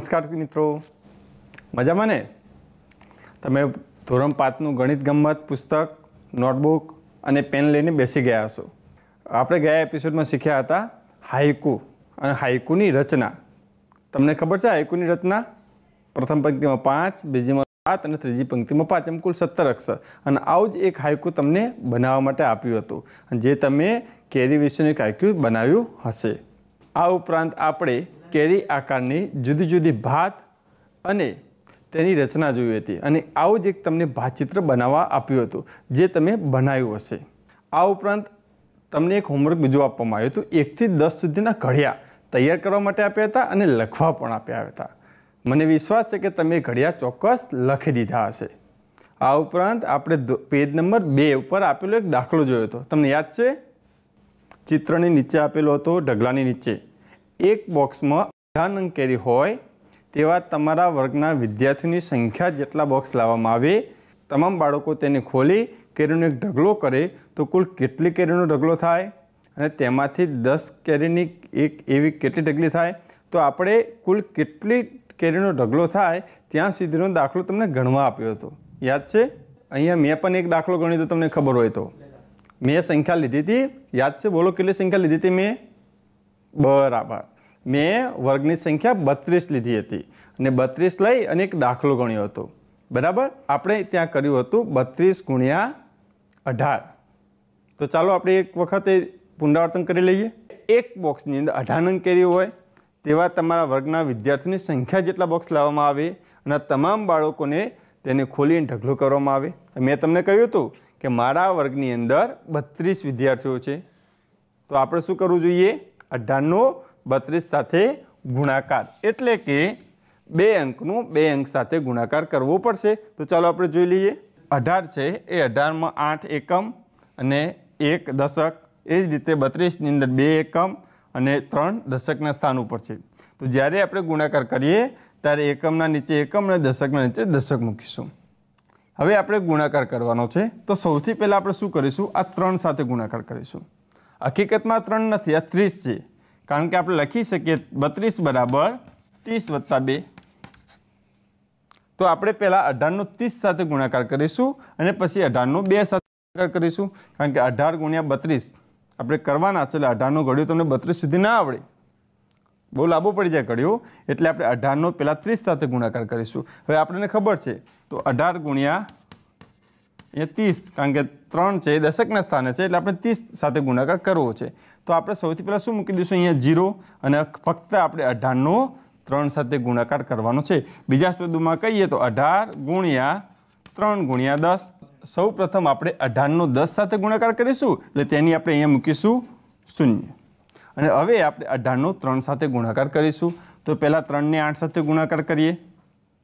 નમસ્કાર મિત્રો મજામાં ને તમે ધોરણ પાંચનું ગણિત ગમત પુસ્તક નોટબુક અને પેન લઈને બેસી ગયા હશો આપણે ગયા એપિસોડમાં શીખ્યા હતા હાઇકુ અને હાઇકુની રચના તમને ખબર છે હાઇકુની રચના પ્રથમ પંક્તિમાં પાંચ બીજીમાં સાત અને ત્રીજી પંક્તિમાં પાંચ એમ કુલ સત્તર અક્ષર અને આવું જ એક હાઇકુ તમને બનાવવા માટે આપ્યું હતું જે તમે કેરી વિશેનું એક હાઇકુ બનાવ્યું હશે આ ઉપરાંત આપણે કેરી આકારની જુદી જુદી ભાત અને તેની રચના જોઈ હતી અને આવું જ એક તમને ભાતચિત્ર બનાવવા આપ્યું હતું જે તમે બનાવ્યું હશે આ ઉપરાંત તમને એક હોમવર્ક બીજું આપવામાં આવ્યું હતું એકથી દસ સુધીના ઘડિયા તૈયાર કરવા માટે આપ્યા હતા અને લખવા પણ આપ્યા હતા મને વિશ્વાસ છે કે તમે ઘડિયા ચોક્કસ લખી દીધા હશે આ ઉપરાંત આપણે પેજ નંબર બે ઉપર આપેલો એક દાખલો જોયો હતો તમને યાદ છે ચિત્રની નીચે આપેલો હતો ઢગલાની નીચે એક બોક્સમાં અઢાર અંક કેરી હોય તેવા તમારા વર્ગના વિદ્યાર્થીઓની સંખ્યા જેટલા બોક્સ લાવવામાં આવે તમામ બાળકો તેને ખોલી કેરીનો એક ઢગલો કરે તો કુલ કેટલી કેરીનો ઢગલો થાય અને તેમાંથી દસ કેરીની એક એવી કેટલી ઢગલી થાય તો આપણે કુલ કેટલી કેરીનો ઢગલો થાય ત્યાં સુધીનો દાખલો તમને ગણવા આપ્યો હતો યાદ છે અહીંયા મેં પણ એક દાખલો ગણ્યો તો તમને ખબર હોય તો મેં સંખ્યા લીધી હતી યાદ છે બોલો કેટલી સંખ્યા લીધી હતી મેં બરાબર મેં વર્ગની સંખ્યા બત્રીસ લીધી હતી અને બત્રીસ લઈ અને એક દાખલો ગણ્યો હતો બરાબર આપણે ત્યાં કર્યું હતું બત્રીસ ગુણ્યા અઢાર તો ચાલો આપણે એક વખતે પુનરાવર્તન કરી લઈએ એક બોક્સની અંદર અઢાર અંક કેરી હોય તેવા તમારા વર્ગના વિદ્યાર્થીની સંખ્યા જેટલા બોક્સ લાવવામાં આવે અને તમામ બાળકોને તેને ખોલીને ઢગલું કરવામાં આવે મેં તમને કહ્યું હતું કે મારા વર્ગની અંદર બત્રીસ વિદ્યાર્થીઓ છે તો આપણે શું કરવું જોઈએ અઢારનો બત્રીસ સાથે ગુણાકાર એટલે કે બે અંકનું બે અંક સાથે ગુણાકાર કરવો પડશે તો ચાલો આપણે જોઈ લઈએ અઢાર છે એ અઢારમાં આઠ એકમ અને એક દશક એ જ રીતે બત્રીસની અંદર બે એકમ અને ત્રણ દશકના સ્થાન ઉપર છે તો જ્યારે આપણે ગુણાકાર કરીએ ત્યારે એકમના નીચે એકમ અને દશકના નીચે દશક મૂકીશું હવે આપણે ગુણાકાર કરવાનો છે તો સૌથી પહેલાં આપણે શું કરીશું આ ત્રણ સાથે ગુણાકાર કરીશું હકીકતમાં ત્રણ નથી આ ત્રીસ છે કારણ કે આપણે લખી શકીએ બત્રીસ બરાબર ત્રીસ વત્તા બે તો આપણે પહેલાં અઢારનો ત્રીસ સાથે ગુણાકાર કરીશું અને પછી અઢારનો બે સાથે ગુણાકાર કરીશું કારણ કે અઢાર ગુણ્યા બત્રીસ આપણે કરવાના છે એટલે અઢારનો ઘડ્યું તમને બત્રીસ સુધી ના આવડે બહુ લાંબો પડી જાય ઘડ્યું એટલે આપણે અઢારનો પહેલાં ત્રીસ સાથે ગુણાકાર કરીશું હવે આપણને ખબર છે તો અઢાર ગુણ્યા એ ત્રીસ કારણ કે ત્રણ છે દશકના સ્થાને છે એટલે આપણે ત્રીસ સાથે ગુણાકાર કરવો છે તો આપણે સૌથી પહેલાં શું મૂકી દઈશું અહીંયા ઝીરો અને ફક્ત આપણે અઢારનો ત્રણ સાથે ગુણાકાર કરવાનો છે બીજા શબ્દોમાં કહીએ તો અઢાર ગુણ્યા ત્રણ ગુણ્યા દસ સૌ પ્રથમ આપણે અઢારનો દસ સાથે ગુણાકાર કરીશું એટલે તેની આપણે અહીંયા મૂકીશું શૂન્ય અને હવે આપણે અઢારનો ત્રણ સાથે ગુણાકાર કરીશું તો પહેલાં ત્રણને આઠ સાથે ગુણાકાર કરીએ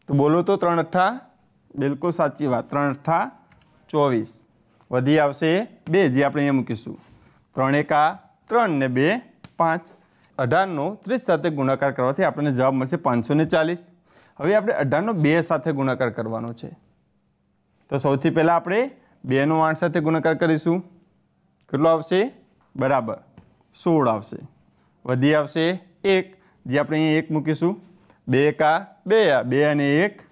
તો બોલો તો ત્રણ અઠ્ઠા બિલકુલ સાચી વાત ત્રણ અઠ્ઠા ચોવીસ વધી આવશે બે જે આપણે અહીંયા મૂકીશું ત્રણ એકા ત્રણ ને બે પાંચ અઢારનો ત્રીસ સાથે ગુણાકાર કરવાથી આપણને જવાબ મળશે પાંચસો ચાલીસ હવે આપણે અઢારનો બે સાથે ગુણાકાર કરવાનો છે તો સૌથી પહેલાં આપણે બેનો આઠ સાથે ગુણાકાર કરીશું કેટલો આવશે બરાબર સોળ આવશે વધી આવશે એક જે આપણે અહીંયા એક મૂકીશું બે કા બે બે અને એક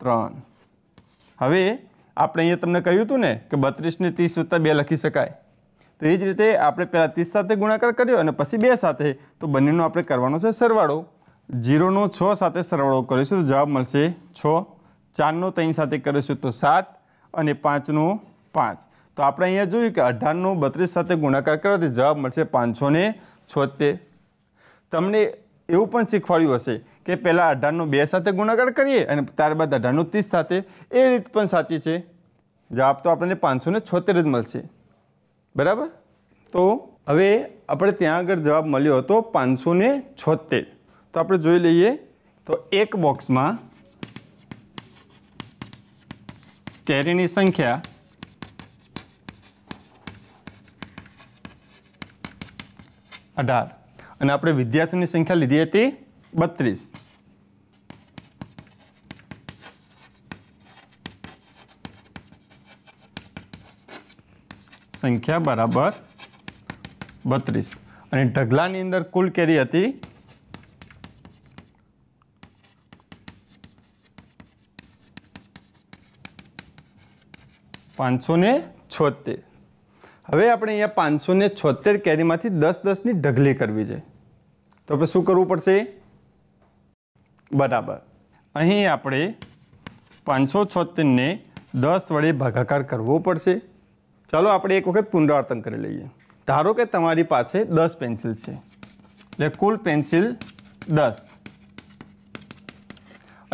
ત્રણ હવે આપણે અહીંયા તમને કહ્યું હતું ને કે બત્રીસને ત્રીસ વત્તા બે લખી શકાય તો એ જ રીતે આપણે પહેલાં ત્રીસ સાથે ગુણાકાર કર્યો અને પછી બે સાથે તો બંનેનો આપણે કરવાનો છે સરવાળો જીરોનો છ સાથે સરવાળો કરીશું તો જવાબ મળશે છ ચારનો ત્રણ સાથે કરીશું તો સાત અને પાંચનો પાંચ તો આપણે અહીંયા જોયું કે અઢારનો બત્રીસ સાથે ગુણાકાર કરવાથી જવાબ મળશે પાંચસો ને તમને એવું પણ શીખવાડ્યું હશે કે પહેલાં અઢારનો બે સાથે ગુણાકાર કરીએ અને ત્યારબાદ અઢારનો ત્રીસ સાથે એ રીત પણ સાચી છે જવાબ તો આપણને પાંચસો ને જ મળશે બરાબર તો હવે આપણે ત્યાં આગળ જવાબ મળ્યો હતો પાંચસો ને છોતેર તો આપણે જોઈ લઈએ તો એક બોક્સમાં કેરીની સંખ્યા અઢાર અને આપણે વિદ્યાર્થીની સંખ્યા લીધી હતી બત્રીસ સંખ્યા બરાબર બત્રીસ અને ઢગલાની અંદર કુલ કેરી હતી પાંચસો ને છોતેર હવે આપણે અહીંયા પાંચસો ને છોતેર કેરીમાંથી દસ દસની ઢગલી કરવી છે તો આપણે શું કરવું પડશે બરાબર અહીં આપણે પાંચસો છોતેરને દસ વડે ભાગાકાર કરવો પડશે ચાલો આપણે એક વખત પુનરાવર્તન કરી લઈએ ધારો કે તમારી પાસે દસ પેન્સિલ છે એટલે કુલ પેન્સિલ દસ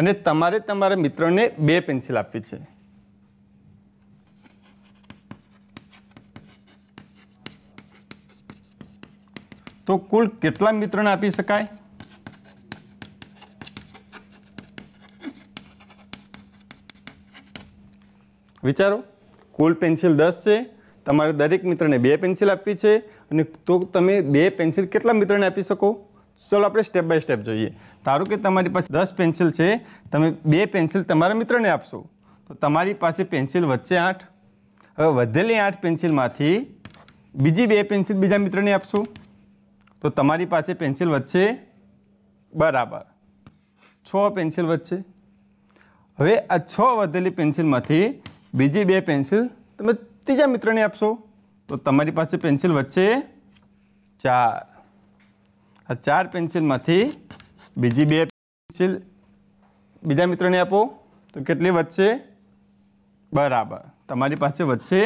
અને તમારે તમારા મિત્રને બે પેન્સિલ આપવી છે તો કુલ કેટલા મિત્રને આપી શકાય વિચારો કુલ પેન્સિલ દસ છે તમારે દરેક મિત્રને બે પેન્સિલ આપવી છે અને તો તમે બે પેન્સિલ કેટલા મિત્રને આપી શકો ચાલો આપણે સ્ટેપ બાય સ્ટેપ જોઈએ ધારો કે તમારી પાસે દસ પેન્સિલ છે તમે બે પેન્સિલ તમારા મિત્રને આપશો તો તમારી પાસે પેન્સિલ વચ્ચે આઠ હવે વધેલી આઠ પેન્સિલમાંથી બીજી બે પેન્સિલ બીજા મિત્રને આપશો તો તમારી પાસે પેન્સિલ વચ્ચે બરાબર છ પેન્સિલ વચ્ચે હવે આ છ વધેલી પેન્સિલમાંથી બીજી બે પેન્સિલ તમે ત્રીજા મિત્રને આપશો તો તમારી પાસે પેન્સિલ વચ્ચે ચાર આ ચાર પેન્સિલમાંથી બીજી બે પેન્સિલ બીજા મિત્રને આપો તો કેટલી વચ્ચે બરાબર તમારી પાસે વચ્ચે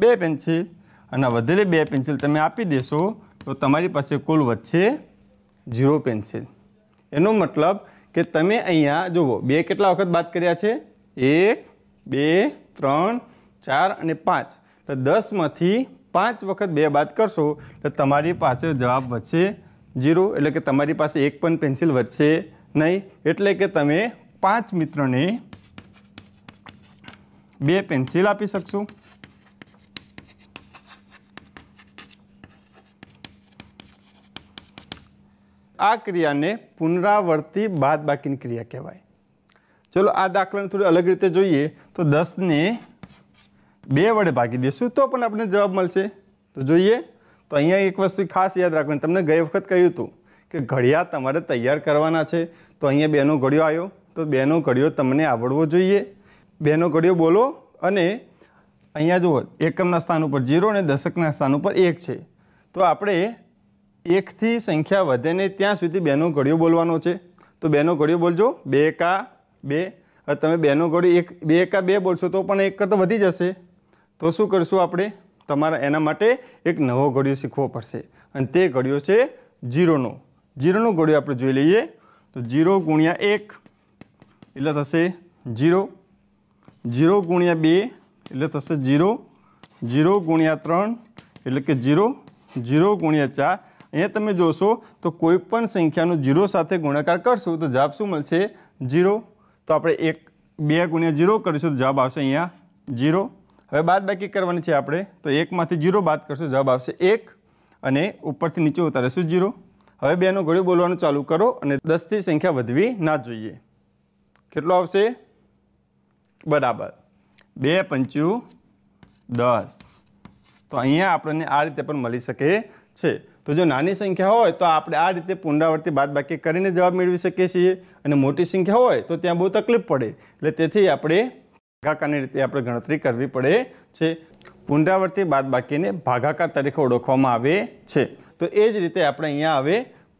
બે પેન્સિલ અને વધારે બે પેન્સિલ તમે આપી દેશો તો તમારી પાસે કુલ વચ્ચે ઝીરો પેન્સિલ એનો મતલબ કે તમે અહીંયા જુઓ બે કેટલા વખત વાત કર્યા છે એક બે ત્રણ ચાર અને પાંચ તો દસમાંથી પાંચ વખત બે બાદ કરશો તો તમારી પાસે જવાબ વધશે જીરો એટલે કે તમારી પાસે એક પણ પેન્સિલ વધશે નહીં એટલે કે તમે પાંચ મિત્રોને બે પેન્સિલ આપી શકશો આ ક્રિયાને પુનરાવર્તી બાદબાકીની ક્રિયા કહેવાય ચલો આ દાખલાને થોડી અલગ રીતે જોઈએ તો દસને બે વડે ભાગી દઈશું તો પણ આપણને જવાબ મળશે તો જોઈએ તો અહીંયા એક વસ્તુ ખાસ યાદ રાખવાની તમને ગઈ વખત કહ્યું હતું કે ઘડિયા તમારે તૈયાર કરવાના છે તો અહીંયા બેનો ઘડિયો આવ્યો તો બેનો ઘડિયો તમને આવડવો જોઈએ બેનો ઘડિયો બોલો અને અહીંયા જુઓ એકમના સ્થાન ઉપર જીરો અને દશકના સ્થાન ઉપર એક છે તો આપણે એકથી સંખ્યા વધે ને ત્યાં સુધી બેનો ઘડિયો બોલવાનો છે તો બેનો ઘડિયો બોલજો બે કા બે તમે બેનો ઘડી એક બે એકા બે બોલશો તો પણ એક કરતાં વધી જશે તો શું કરશું આપણે તમારા એના માટે એક નવો ઘડિયો શીખવો પડશે અને તે ઘડિયો છે જીરોનો જીરોનો ઘડિયો આપણે જોઈ લઈએ તો જીરો ગુણ્યા એક એટલે થશે જીરો જીરો ગુણ્યા બે એટલે થશે જીરો જીરો ગુણ્યા ત્રણ એટલે કે જીરો જીરો ગુણ્યા ચાર અહીંયા તમે જોશો તો કોઈપણ સંખ્યાનો જીરો સાથે ગુણાકાર કરશું તો જવાબ શું મળશે જીરો તો આપણે એક બે ગુણ્યા જીરો કરીશું તો જવાબ આવશે અહીંયા જીરો હવે બાદ બાકી કરવાની છે આપણે તો એકમાંથી જીરો બાદ કરશું જવાબ આવશે એક અને ઉપરથી નીચે ઉતારીશું જીરો હવે બેનો ગળ્યું બોલવાનું ચાલુ કરો અને દસથી સંખ્યા વધવી ના જોઈએ કેટલો આવશે બરાબર બે પંચું દસ તો અહીંયા આપણને આ રીતે પણ મળી શકે છે તો જો નાની સંખ્યા હોય તો આપણે આ રીતે પુનરાવર્તી બાદબાકી કરીને જવાબ મેળવી શકીએ છીએ અને મોટી સંખ્યા હોય તો ત્યાં બહુ તકલીફ પડે એટલે તેથી આપણે ભાગાકારની રીતે આપણે ગણતરી કરવી પડે છે પુનરાવર્તી બાદબાકીને ભાગાકાર તરીકે ઓળખવામાં આવે છે તો એ જ રીતે આપણે અહીંયા આવે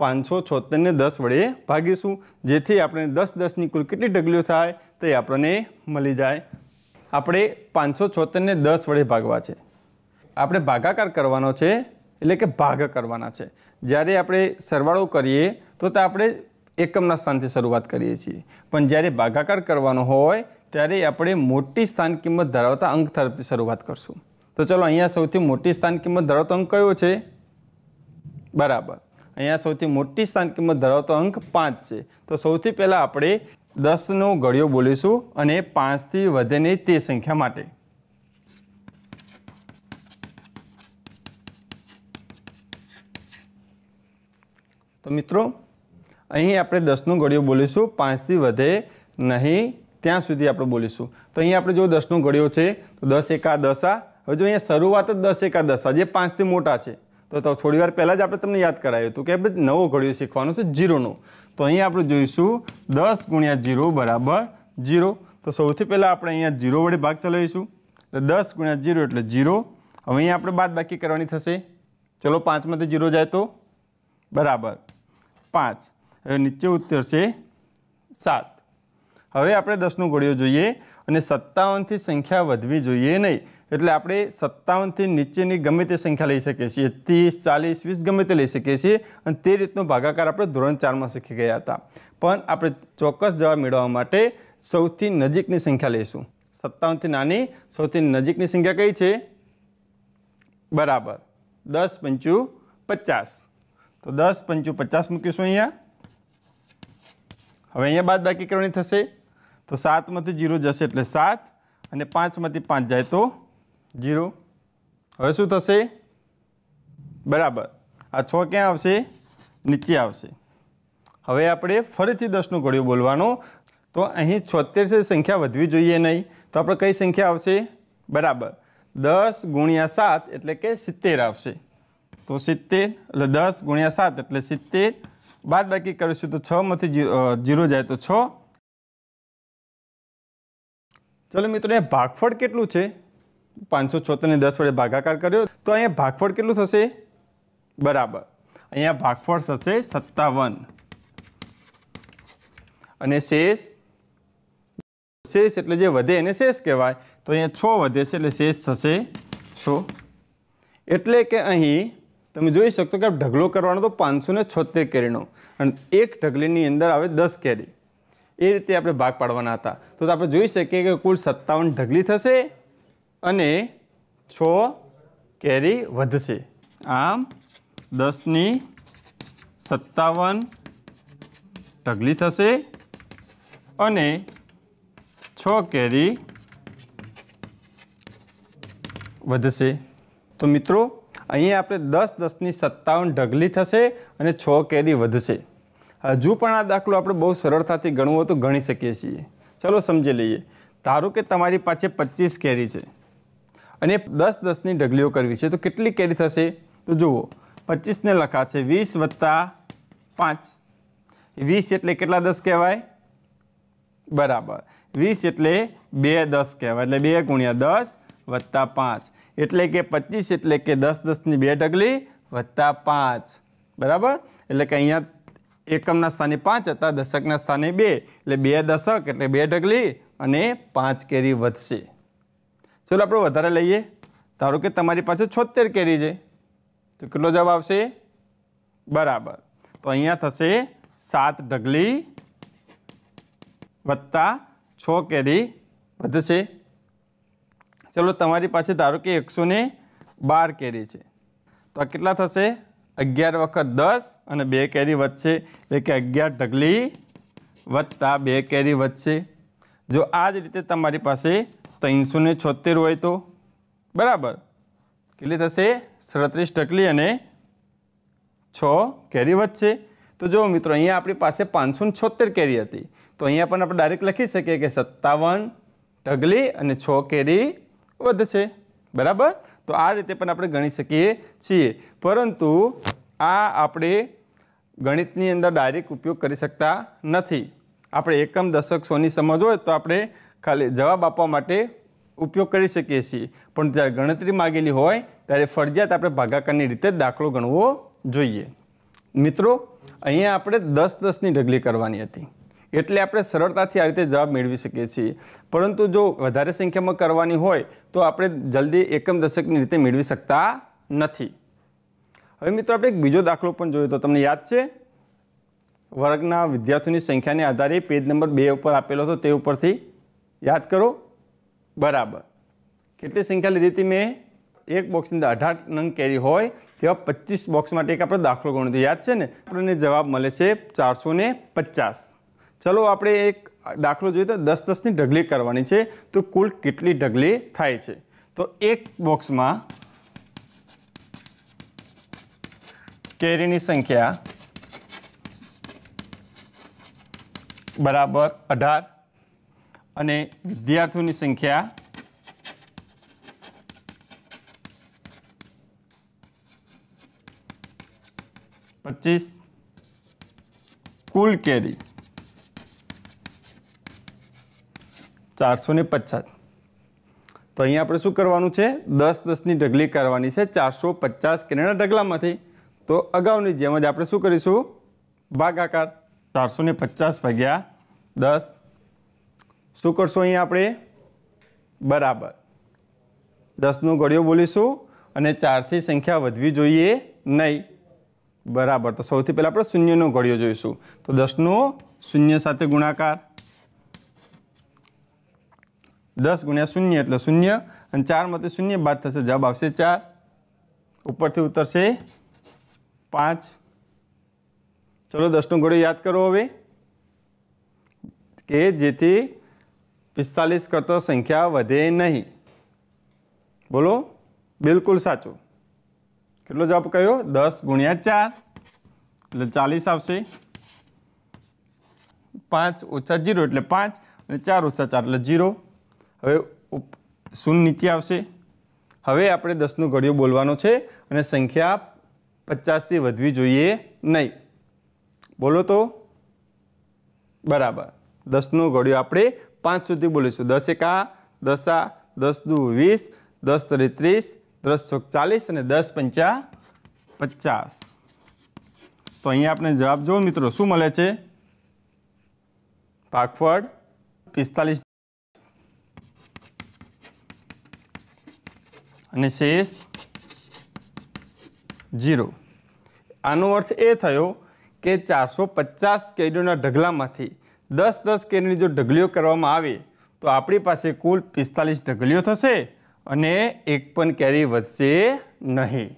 પાંચસો છોતેરને દસ વડે ભાગીશું જેથી આપણે દસ દસની કુલ કેટલી ઢગલીઓ થાય તે આપણને મળી જાય આપણે પાંચસો છોતેરને દસ વડે ભાગવા છે આપણે ભાગાકાર કરવાનો છે એટલે કે ભાગ કરવાના છે જ્યારે આપણે સરવાળો કરીએ તો તો આપણે એકમના સ્થાનથી શરૂઆત કરીએ છીએ પણ જ્યારે ભાગાકાર કરવાનો હોય ત્યારે આપણે મોટી સ્થાન કિંમત ધરાવતા અંક તરફથી શરૂઆત કરશું તો ચલો અહીંયા સૌથી મોટી સ્થાન કિંમત ધરાવતો અંક કયો છે બરાબર અહીંયા સૌથી મોટી સ્થાન કિંમત ધરાવતો અંક પાંચ છે તો સૌથી પહેલાં આપણે દસનો ઘડિયો બોલીશું અને પાંચથી વધેની તે સંખ્યા માટે મિત્રો અહીં આપણે દસનો ઘડિયો બોલીશું પાંચથી વધે નહીં ત્યાં સુધી આપણે બોલીશું તો અહીં આપણે જો દસનો ઘડિયો છે તો દસ એકા દસા હવે જો અહીંયા શરૂઆત જ દસ એકા દસા જે પાંચથી મોટા છે તો થોડી વાર પહેલાં જ આપણે તમને યાદ કરાયું હતું કે ભાઈ નવો ઘડિયો શીખવાનો છે જીરોનો તો અહીં આપણે જોઈશું દસ ગુણ્યા જીરો બરાબર જીરો તો સૌથી પહેલાં આપણે અહીંયા જીરો વડે ભાગ ચલાવીશું એટલે દસ ગુણ્યા જીરો એટલે જીરો હવે અહીંયા આપણે બાદ બાકી કરવાની થશે ચલો પાંચમાંથી જીરો જાય તો બરાબર પાંચ હવે નીચે ઉત્તર છે સાત હવે આપણે દસનો ઘોડિયો જોઈએ અને સત્તાવનથી સંખ્યા વધવી જોઈએ નહીં એટલે આપણે સત્તાવનથી નીચેની ગમે તે સંખ્યા લઈ શકીએ છીએ ત્રીસ ચાલીસ વીસ ગમે તે લઈ શકીએ છીએ અને તે રીતનો ભાગાકાર આપણે ધોરણ ચારમાં શીખી ગયા હતા પણ આપણે ચોક્કસ જવાબ મેળવવા માટે સૌથી નજીકની સંખ્યા લઈશું સત્તાવનથી નાની સૌથી નજીકની સંખ્યા કઈ છે બરાબર દસ પંચું પચાસ તો દસ પંચું પચાસ મૂકીશું અહીંયા હવે અહીંયા બાદ બાકી કરવાની થશે તો સાતમાંથી જીરો જશે એટલે સાત અને પાંચમાંથી પાંચ જાય તો જીરો હવે શું થશે બરાબર આ છ ક્યાં આવશે નીચે આવશે હવે આપણે ફરીથી દસનું ઘડિયું બોલવાનું તો અહીં છોતેરથી સંખ્યા વધવી જોઈએ નહીં તો આપણે કઈ સંખ્યા આવશે બરાબર દસ ગુણ્યા સાત એટલે કે સિત્તેર આવશે તો સિત્તેર એટલે દસ ગુણ્યા સાત એટલે સિત્તેર બાદ બાકી કરીશું તો છમાંથી જીરો જાય તો છ ચલો મિત્રો અહીંયા ભાગફળ કેટલું છે પાંચસો છોતેરને દસ વડે ભાગાકાર કર્યો તો અહીંયા ભાગફળ કેટલું થશે બરાબર અહીંયા ભાગફળ થશે સત્તાવન અને શેષ શેષ એટલે જે વધે એને શેષ કહેવાય તો અહીંયા છ વધે છે એટલે શેષ થશે છ એટલે કે અહીં તમે જોઈ શકશો કે આ ઢગલો કરવાનો તો પાંચસો ને છોતેર કેરીનો અને એક ઢગલીની અંદર આવે દસ કેરી એ રીતે આપણે ભાગ પાડવાના હતા તો આપણે જોઈ શકીએ કે કુલ સત્તાવન ઢગલી થશે અને છ કેરી વધશે આમ દસની સત્તાવન ઢગલી થશે અને છ કેરી વધશે તો મિત્રો અહીં આપણે દસ દસની સત્તાવન ઢગલી થશે અને છ કેરી વધશે હજુ પણ આ દાખલો આપણે બહુ સરળતાથી ગણવો તો ગણી શકીએ છીએ ચલો સમજી લઈએ ધારો કે તમારી પાસે પચીસ કેરી છે અને દસ દસની ઢગલીઓ કરવી છે તો કેટલી કેરી થશે તો જુઓ પચીસને લખાશે વીસ વત્તા પાંચ વીસ એટલે કેટલા દસ કહેવાય બરાબર વીસ એટલે બે દસ કહેવાય એટલે બે ગુણ્યા દસ વત્તા પાંચ એટલે કે પચીસ એટલે કે દસ દસની બે ઢગલી વત્તા પાંચ બરાબર એટલે કે અહીંયા એકમના સ્થાને પાંચ હતા દશકના સ્થાને બે એટલે બે દશક એટલે બે ઢગલી અને પાંચ કેરી વધશે ચલો આપણે વધારે લઈએ ધારો કે તમારી પાસે છોતેર કેરી છે તો કેટલો જવાબ આવશે બરાબર તો અહીંયા થશે સાત ઢગલી વત્તા છ કેરી વધશે ચલો તમારી પાસે ધારો કે એકસો ને બાર કેરી છે તો આ કેટલા થશે અગિયાર વખત દસ અને બે કેરી વધશે એટલે કે અગિયાર ઢગલી વધતા બે કેરી વધશે જો આ જ રીતે તમારી પાસે ત્રણસો ને છોતેર હોય તો બરાબર કેટલી થશે સડત્રીસ ઢગલી અને છ કેરી વધશે તો જો મિત્રો અહીંયા આપણી પાસે પાંચસો છોતેર કેરી હતી તો અહીંયા પણ આપણે ડાયરેક્ટ લખી શકીએ કે સત્તાવન ઢગલી અને છ કેરી છે બરાબર તો આ રીતે પણ આપણે ગણી શકીએ છીએ પરંતુ આ આપણે ગણિતની અંદર ડાયરેક્ટ ઉપયોગ કરી શકતા નથી આપણે એકમ દશક સોની સમજ હોય તો આપણે ખાલી જવાબ આપવા માટે ઉપયોગ કરી શકીએ છીએ પણ જ્યારે ગણતરી માગેલી હોય ત્યારે ફરજિયાત આપણે ભાગાકારની રીતે દાખલો ગણવો જોઈએ મિત્રો અહીંયા આપણે દસ દસની ઢગલી કરવાની હતી એટલે આપણે સરળતાથી આ રીતે જવાબ મેળવી શકીએ છીએ પરંતુ જો વધારે સંખ્યામાં કરવાની હોય તો આપણે જલ્દી એકમ દશકની રીતે મેળવી શકતા નથી હવે મિત્રો આપણે એક બીજો દાખલો પણ જોયો તો તમને યાદ છે વર્ગના વિદ્યાર્થીઓની સંખ્યાને આધારે પેજ નંબર બે ઉપર આપેલો હતો તે ઉપરથી યાદ કરો બરાબર કેટલી સંખ્યા લીધી હતી મેં એક બોક્સની અંદર અઢાર નંગ કેરી હોય તેવા પચીસ બોક્સ માટે એક આપણે દાખલો ગણો યાદ છે ને આપણને જવાબ મળે છે ચારસો પચાસ ચલો આપણે એક દાખલો જોઈએ તો દસ દસની ઢગલી કરવાની છે તો કુલ કેટલી ઢગલી થાય છે તો એક બોક્સમાં કેરીની સંખ્યા બરાબર અઢાર અને વિદ્યાર્થીઓની સંખ્યા પચીસ કુલ કેરી ચારસો ને પચાસ તો અહીંયા આપણે શું કરવાનું છે દસ દસની ઢગલી કરવાની છે ચારસો પચાસ કેરેના ઢગલામાંથી તો અગાઉની જેમ જ આપણે શું કરીશું ભાગાકાર ચારસો ને પચાસ ભાગ્યા દસ શું કરશું અહીંયા આપણે બરાબર દસનો ઘડિયો બોલીશું અને ચારથી સંખ્યા વધવી જોઈએ નહીં બરાબર તો સૌથી પહેલાં આપણે શૂન્યનો ઘડિયો જોઈશું તો દસનો શૂન્ય સાથે ગુણાકાર દસ ગુણ્યા શૂન્ય એટલે શૂન્ય અને ચારમાંથી શૂન્ય બાદ થશે જવાબ આવશે ચાર ઉપરથી ઉતરશે પાંચ ચલો દસનો ગોળો યાદ કરો હવે કે જેથી પિસ્તાલીસ કરતો સંખ્યા વધે નહીં બોલો બિલકુલ સાચું કેટલો જવાબ કયો દસ ગુણ્યા ચાર એટલે ચાલીસ આવશે પાંચ ઓછા જીરો એટલે પાંચ અને ચાર ઓછા ચાર એટલે જીરો હવે શૂન્ય નીચે આવશે હવે આપણે દસનો ઘડિયો બોલવાનો છે અને સંખ્યા પચાસથી વધવી જોઈએ નહીં બોલો તો બરાબર દસનો ઘડિયો આપણે પાંચ સુધી બોલીશું દસ એકા દસા દસ દુ વીસ દસ તરી ત્રીસ દસ ચોક ચાલીસ અને દસ પંચા પચાસ તો અહીંયા આપણે જવાબ જોવો મિત્રો શું મળે છે પાકફળ પિસ્તાલીસ અને શેષ જીરો આનો અર્થ એ થયો કે ચારસો પચાસ કેરીઓના ઢગલામાંથી દસ દસ કેરીની જો ઢગલીઓ કરવામાં આવે તો આપણી પાસે કુલ પિસ્તાલીસ ઢગલીઓ થશે અને એક પણ કેરી વધશે નહીં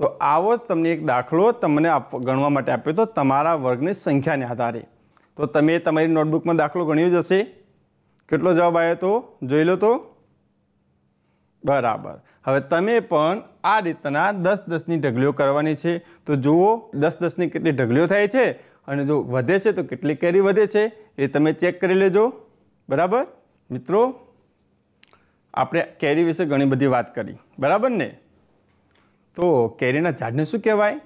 તો આવો જ તમને એક દાખલો તમને આપ ગણવા માટે આપ્યો તો તમારા વર્ગની સંખ્યાને આધારે તો તમે તમારી નોટબુકમાં દાખલો ગણ્યો જ હશે કેટલો જવાબ આવ્યો તો જોઈ લો તો બરાબર હવે તમે પણ આ રીતના દસ દસની ઢગલીઓ કરવાની છે તો જુઓ દસ દસની કેટલી ઢગલીઓ થાય છે અને જો વધે છે તો કેટલી કેરી વધે છે એ તમે ચેક કરી લેજો બરાબર મિત્રો આપણે કેરી વિશે ઘણી બધી વાત કરી બરાબર ને તો કેરીના ઝાડને શું કહેવાય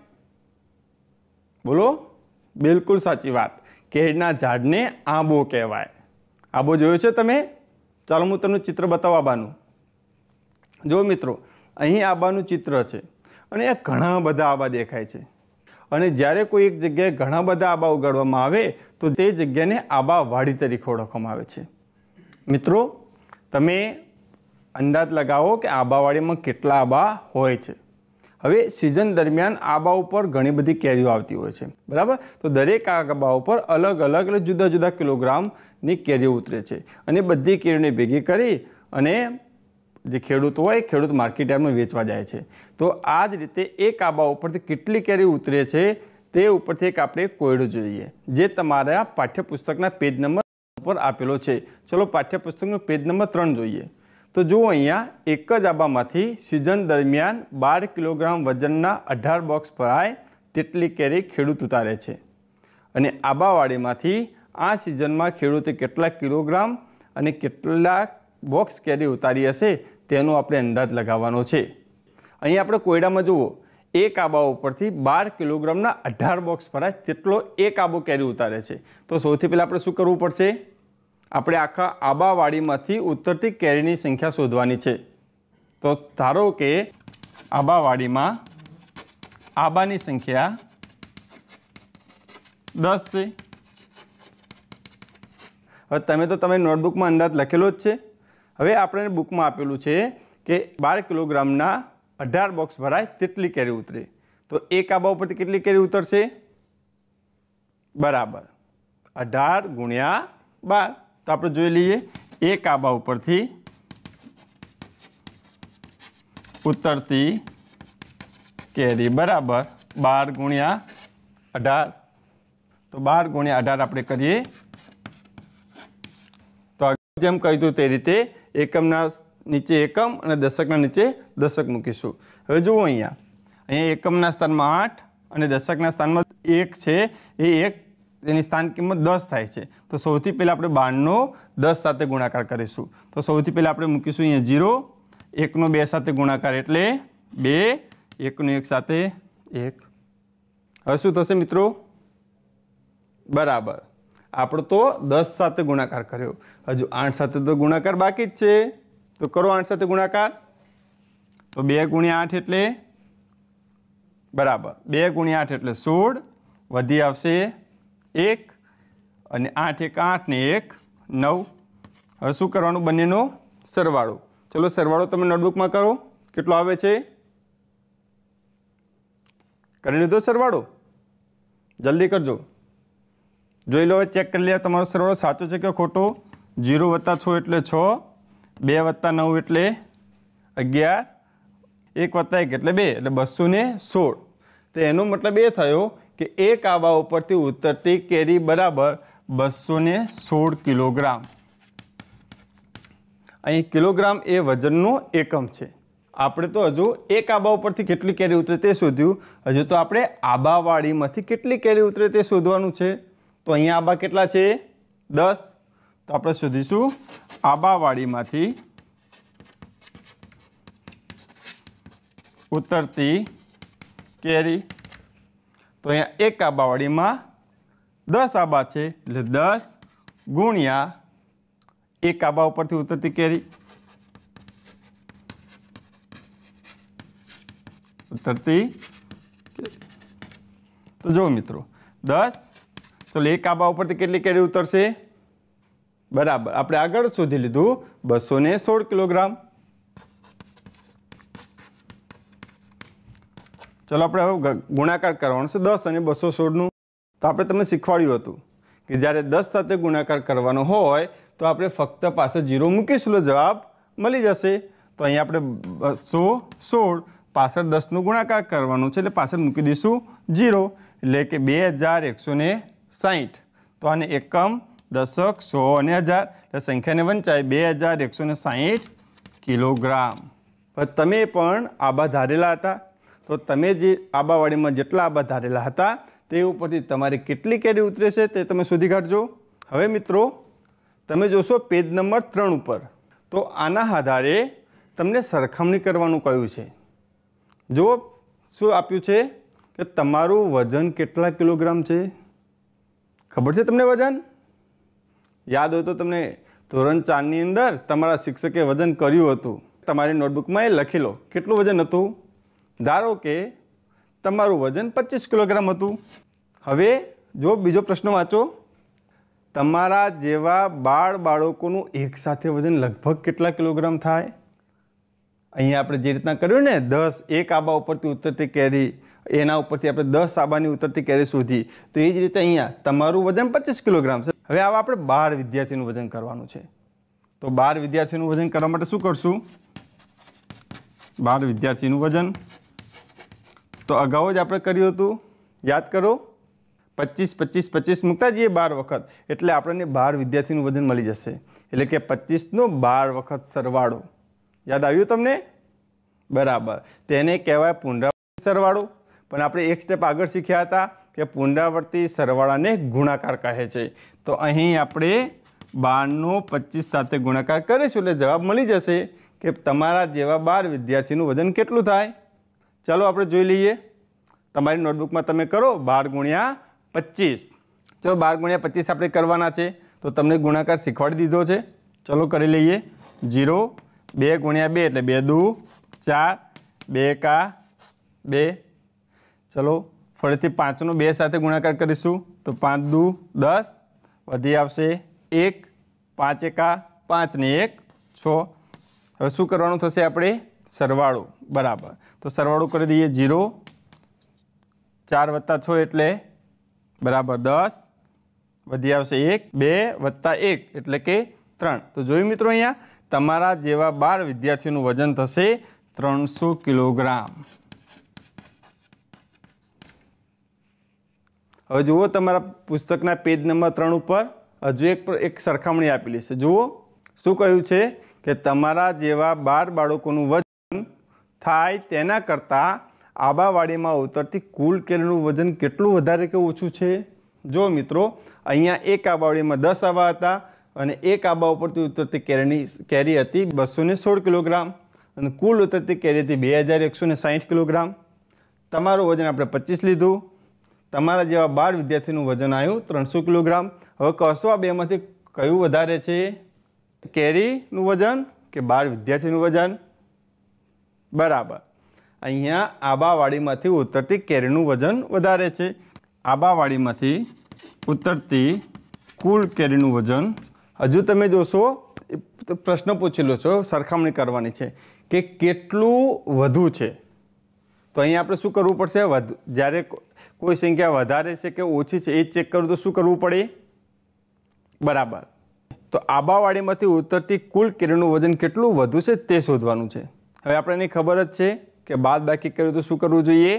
બોલો બિલકુલ સાચી વાત કેરીના ઝાડને આંબો કહેવાય આંબો જોયો છે તમે ચાલો હું તમને ચિત્ર બતાવવાનું જો મિત્રો અહીં આબાનું ચિત્ર છે અને એ ઘણા બધા આબા દેખાય છે અને જ્યારે કોઈ એક જગ્યાએ ઘણા બધા આબા ઉગાડવામાં આવે તો તે જગ્યાને આબા વાડી તરીકે ઓળખવામાં આવે છે મિત્રો તમે અંદાજ લગાવો કે આબાવાડીમાં કેટલા આબા હોય છે હવે સિઝન દરમિયાન આબા ઉપર ઘણી બધી કેરીઓ આવતી હોય છે બરાબર તો દરેક આબા ઉપર અલગ અલગ જુદા જુદા કિલોગ્રામની કેરીઓ ઉતરે છે અને બધી કેરીઓને ભેગી કરી અને જે ખેડૂત હોય ખેડૂત માર્કેટ યાર્ડમાં વેચવા જાય છે તો આ જ રીતે એ કાબા ઉપરથી કેટલી કેરી ઉતરે છે તે ઉપરથી એક આપણે કોયડો જોઈએ જે તમારા પાઠ્યપુસ્તકના પેજ નંબર ઉપર આપેલો છે ચલો પાઠ્યપુસ્તકનો પેજ નંબર ત્રણ જોઈએ તો જુઓ અહીંયા એક જ આબામાંથી સિઝન દરમિયાન બાર કિલોગ્રામ વજનના અઢાર બોક્સ ભરાય તેટલી કેરી ખેડૂત ઉતારે છે અને આબાવાડીમાંથી આ સિઝનમાં ખેડૂતે કેટલા કિલોગ્રામ અને કેટલા બોક્સ કેરી ઉતારી હશે તેનો આપણે અંદાજ લગાવવાનો છે અહીં આપણે કોયડામાં જુઓ એક આબા ઉપરથી બાર કિલોગ્રામના અઢાર બોક્સ ભરાય તેટલો એક આબો કેરી ઉતારે છે તો સૌથી પહેલાં આપણે શું કરવું પડશે આપણે આખા આબાવાડીમાંથી ઉતરતી કેરીની સંખ્યા શોધવાની છે તો ધારો કે આબાવાડીમાં આબાની સંખ્યા દસ છે હવે તમે તો તમે નોટબુકમાં અંદાજ લખેલો જ છે હવે આપણે બુકમાં આપેલું છે કે બાર કિલોગ્રામના અઢાર બોક્સ ભરાય તેટલી કેરી ઉતરે તો એ કાબા ઉપરથી કેટલી કેરી ઉતરશે બરાબર અઢાર ગુણ્યા બાર તો આપણે જોઈ લઈએ એ કાબા ઉપરથી ઉતરતી કેરી બરાબર બાર ગુણ્યા અઢાર તો બાર ગુણ્યા અઢાર આપણે કરીએ તો જેમ કહ્યું તે રીતે એકમના નીચે એકમ અને દશકના નીચે દશક મૂકીશું હવે જુઓ અહીંયા અહીંયા એકમના સ્થાનમાં આઠ અને દશકના સ્થાનમાં એક છે એ એક એની સ્થાન કિંમત દસ થાય છે તો સૌથી પહેલાં આપણે બારનો દસ સાથે ગુણાકાર કરીશું તો સૌથી પહેલાં આપણે મૂકીશું અહીંયા ઝીરો એકનો બે સાથે ગુણાકાર એટલે બે એકનો એક સાથે એક હવે શું થશે મિત્રો બરાબર આપણો તો દસ સાથે ગુણાકાર કર્યો હજુ આઠ સાથે તો ગુણાકાર બાકી જ છે તો કરો આઠ સાથે ગુણાકાર તો બે ગુણ્યા આઠ એટલે બરાબર બે ગુણ્યા આઠ એટલે સોળ વધી આવશે એક અને આઠ એક આઠ ને એક નવ હવે શું કરવાનું બંનેનો સરવાળો ચલો સરવાળો તમે નોટબુકમાં કરો કેટલો આવે છે કરી લીધો સરવાળો જલ્દી કરજો જોઈ લો ચેક કરી લે તમારો સરવાળો સાચો છે કે ખોટો જીરો વત્તા છ એટલે છ બે વત્તા નવ એટલે અગિયાર એક વત્તા એક એટલે બે એટલે બસો ને સોળ તો એનો મતલબ એ થયો કે એક આવા ઉપરથી ઉતરતી કેરી બરાબર બસો ને સોળ કિલોગ્રામ અહીં કિલોગ્રામ એ વજનનું એકમ છે આપણે તો હજુ એક આબા ઉપરથી કેટલી કેરી ઉતરે તે શોધ્યું હજુ તો આપણે આબાવાળીમાંથી કેટલી કેરી ઉતરે તે શોધવાનું છે તો અહીંયા આબા કેટલા છે દસ તો આપણે શોધીશું આબાવાડીમાંથી ઉતરતી કેરી તો અહીંયા એક આબાવાડીમાં દસ આબા છે એટલે દસ ગુણ્યા એક આબા ઉપરથી ઉતરતી કેરી ઉતરતી તો જો મિત્રો દસ ચાલો એક કાબા ઉપરથી કેટલી કેરી ઉતરશે બરાબર આપણે આગળ શોધી લીધું બસો ને સોળ કિલોગ્રામ ચલો આપણે હવે ગુણાકાર કરવાનો છે દસ અને બસો સોળનું તો આપણે તમને શીખવાડ્યું હતું કે જ્યારે દસ સાથે ગુણાકાર કરવાનો હોય તો આપણે ફક્ત પાસે જીરો મૂકીશું જવાબ મળી જશે તો અહીં આપણે બસો સોળ પાછળ દસનું ગુણાકાર કરવાનું છે એટલે પાછળ મૂકી દઈશું જીરો એટલે કે બે હજાર એકસો ને સાહીઠ તો આને એકમ દશક સો અને હજાર એટલે સંખ્યાને વંચાય બે હજાર એકસો ને સાહીઠ કિલોગ્રામ તમે પણ આબા ધારેલા હતા તો તમે જે આબાવાડીમાં જેટલા આબા ધારેલા હતા તે ઉપરથી તમારી કેટલી કેરી ઉતરે છે તે તમે શોધી કાઢજો હવે મિત્રો તમે જોશો પેજ નંબર ત્રણ ઉપર તો આના આધારે તમને સરખામણી કરવાનું કહ્યું છે જુઓ શું આપ્યું છે કે તમારું વજન કેટલા કિલોગ્રામ છે ખબર છે તમને વજન યાદ હોય તો તમને ધોરણ ચારની અંદર તમારા શિક્ષકે વજન કર્યું હતું તમારી નોટબુકમાં એ લખી લો કેટલું વજન હતું ધારો કે તમારું વજન પચીસ કિલોગ્રામ હતું હવે જો બીજો પ્રશ્ન વાંચો તમારા જેવા બાળ બાળકોનું એકસાથે વજન લગભગ કેટલા કિલોગ્રામ થાય અહીંયા આપણે જે રીતના કર્યું ને દસ એક આબા ઉપરથી ઉતરતી કેરી એના ઉપરથી આપણે દસ આબાની ઉતરતી કેરી સુધી તો એ જ રીતે અહીંયા તમારું વજન પચીસ કિલોગ્રામ છે હવે આવા આપણે બાર વિદ્યાર્થીનું વજન કરવાનું છે તો બાર વિદ્યાર્થીનું વજન કરવા માટે શું કરશું બાર વિદ્યાર્થીનું વજન તો અગાઉ જ આપણે કર્યું હતું યાદ કરો પચીસ પચીસ પચીસ મૂકતા જઈએ બાર વખત એટલે આપણને બાર વિદ્યાર્થીનું વજન મળી જશે એટલે કે પચીસનો બાર વખત સરવાળો યાદ આવ્યું તમને બરાબર તેને કહેવાય પુનરાવર્તિત સરવાળો પણ આપણે એક સ્ટેપ આગળ શીખ્યા હતા કે પુનરાવર્તી સરવાળાને ગુણાકાર કહે છે તો અહીં આપણે બારનો પચીસ સાથે ગુણાકાર કરીશું એટલે જવાબ મળી જશે કે તમારા જેવા બાર વિદ્યાર્થીનું વજન કેટલું થાય ચાલો આપણે જોઈ લઈએ તમારી નોટબુકમાં તમે કરો બાર ગુણ્યા પચીસ ચલો બાર ગુણ્યા પચીસ આપણે કરવાના છે તો તમને ગુણાકાર શીખવાડી દીધો છે ચલો કરી લઈએ જીરો બે ગુણ્યા બે એટલે બે દુ ચાર બે કા બે ચલો ફરીથી પાંચનો બે સાથે ગુણાકાર કરીશું તો પાંચ દુ દસ વધી આવશે એક પાંચ એકા પાંચ ને એક છ હવે શું કરવાનું થશે આપણે સરવાળો બરાબર તો સરવાળો કરી દઈએ ઝીરો ચાર વત્તા છ એટલે બરાબર દસ વધી આવશે એક બે વત્તા એક એટલે કે ત્રણ તો જોયું મિત્રો અહીંયા તમારા જેવા બાર વિદ્યાર્થીઓનું વજન થશે ત્રણસો કિલોગ્રામ હવે જુઓ તમારા પુસ્તકના પેજ નંબર ત્રણ ઉપર હજુ એક એક સરખામણી આપેલી છે જુઓ શું કહ્યું છે કે તમારા જેવા બાર બાળકોનું વજન થાય તેના કરતાં આંબાવાડીમાં ઉતરતી કુલ કેરીનું વજન કેટલું વધારે કે ઓછું છે જો મિત્રો અહીંયા એક આબાવાડીમાં દસ આંબા હતા અને એક આબા ઉપરથી ઉતરતી કેરીની કેરી હતી બસો ને સોળ કિલોગ્રામ અને કુલ ઉતરતી કેરી હતી બે હજાર એકસો ને સાહીઠ કિલોગ્રામ તમારું વજન આપણે પચીસ લીધું તમારા જેવા બાળ વિદ્યાર્થીનું વજન આવ્યું ત્રણસો કિલોગ્રામ હવે કસવા બેમાંથી કયું વધારે છે કેરીનું વજન કે બાળ વિદ્યાર્થીનું વજન બરાબર અહીંયા આબાવાડીમાંથી ઉતરતી કેરીનું વજન વધારે છે આબાવાડીમાંથી ઉતરતી કુલ કેરીનું વજન હજુ તમે જોશો પ્રશ્ન પૂછેલો છો સરખામણી કરવાની છે કે કેટલું વધુ છે તો અહીંયા આપણે શું કરવું પડશે જ્યારે કોઈ સંખ્યા વધારે છે કે ઓછી છે એ ચેક કરું તો શું કરવું પડે બરાબર તો આબાવાડીમાંથી ઉતરતી કુલ કિરણનું વજન કેટલું વધુ છે તે શોધવાનું છે હવે આપણને ખબર જ છે કે બાદ બાકી કર્યું તો શું કરવું જોઈએ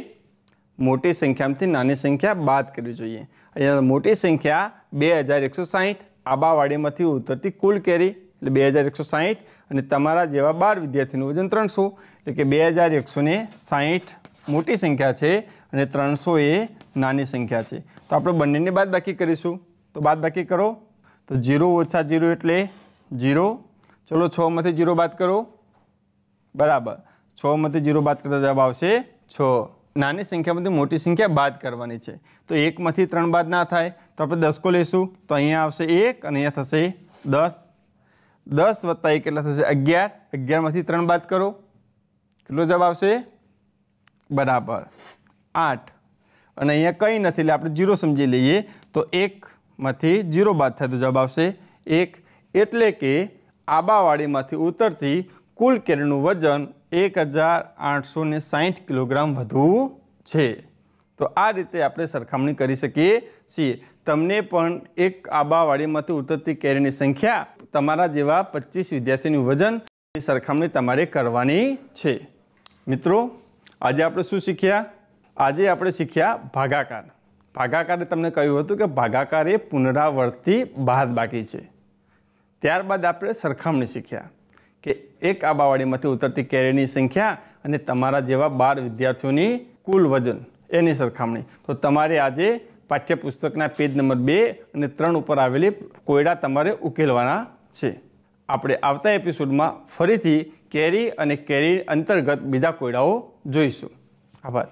મોટી સંખ્યામાંથી નાની સંખ્યા બાદ કરવી જોઈએ અહીંયા મોટી સંખ્યા બે હજાર એકસો સાહીઠ આબાવાડીમાંથી ઉતરતી કુલ કેરી એટલે બે હજાર એકસો સાહીઠ અને તમારા જેવા બાર વિદ્યાર્થીનું વજન ત્રણસો એટલે કે બે હજાર એકસો ને સાહીઠ મોટી સંખ્યા છે અને ત્રણસો એ નાની સંખ્યા છે તો આપણે બંનેની બાદ બાકી કરીશું તો બાદ બાકી કરો તો જીરો ઓછા જીરો એટલે જીરો ચલો છમાંથી જીરો બાદ કરો બરાબર છમાંથી ઝીરો બાદ કરતા જવાબ આવશે છ નાની સંખ્યામાંથી મોટી સંખ્યા બાદ કરવાની છે તો એકમાંથી ત્રણ બાદ ના થાય તો આપણે દસકો લઈશું તો અહીંયા આવશે એક અને અહીંયા થશે દસ દસ વત્તા એક કેટલા થશે અગિયાર અગિયારમાંથી ત્રણ બાદ કરો કેટલો જવાબ આવશે બરાબર આઠ અને અહીંયા કંઈ નથી એટલે આપણે જીરો સમજી લઈએ તો એકમાંથી જીરો બાદ થાય તો જવાબ આવશે એક એટલે કે આબાવાડીમાંથી ઉતરતી કુલ કેરીનું વજન એક હજાર આઠસો ને કિલોગ્રામ વધુ છે તો આ રીતે આપણે સરખામણી કરી શકીએ છીએ તમને પણ એક આબાવાડીમાંથી ઉતરતી કેરીની સંખ્યા તમારા જેવા પચીસ વિદ્યાર્થીનું વજન એ સરખામણી તમારે કરવાની છે મિત્રો આજે આપણે શું શીખ્યા આજે આપણે શીખ્યા ભાગાકાર ભાગાકારે તમને કહ્યું હતું કે ભાગાકાર એ પુનરાવર્તી બાકી છે ત્યારબાદ આપણે સરખામણી શીખ્યા કે એક આબાવાડીમાંથી ઉતરતી કેરીની સંખ્યા અને તમારા જેવા બાર વિદ્યાર્થીઓની કુલ વજન એની સરખામણી તો તમારે આજે પાઠ્યપુસ્તકના પેજ નંબર બે અને ત્રણ ઉપર આવેલી કોયડા તમારે ઉકેલવાના છે આપણે આવતા એપિસોડમાં ફરીથી કેરી અને કેરી અંતર્ગત બીજા કોયડાઓ જોઈશું આભાર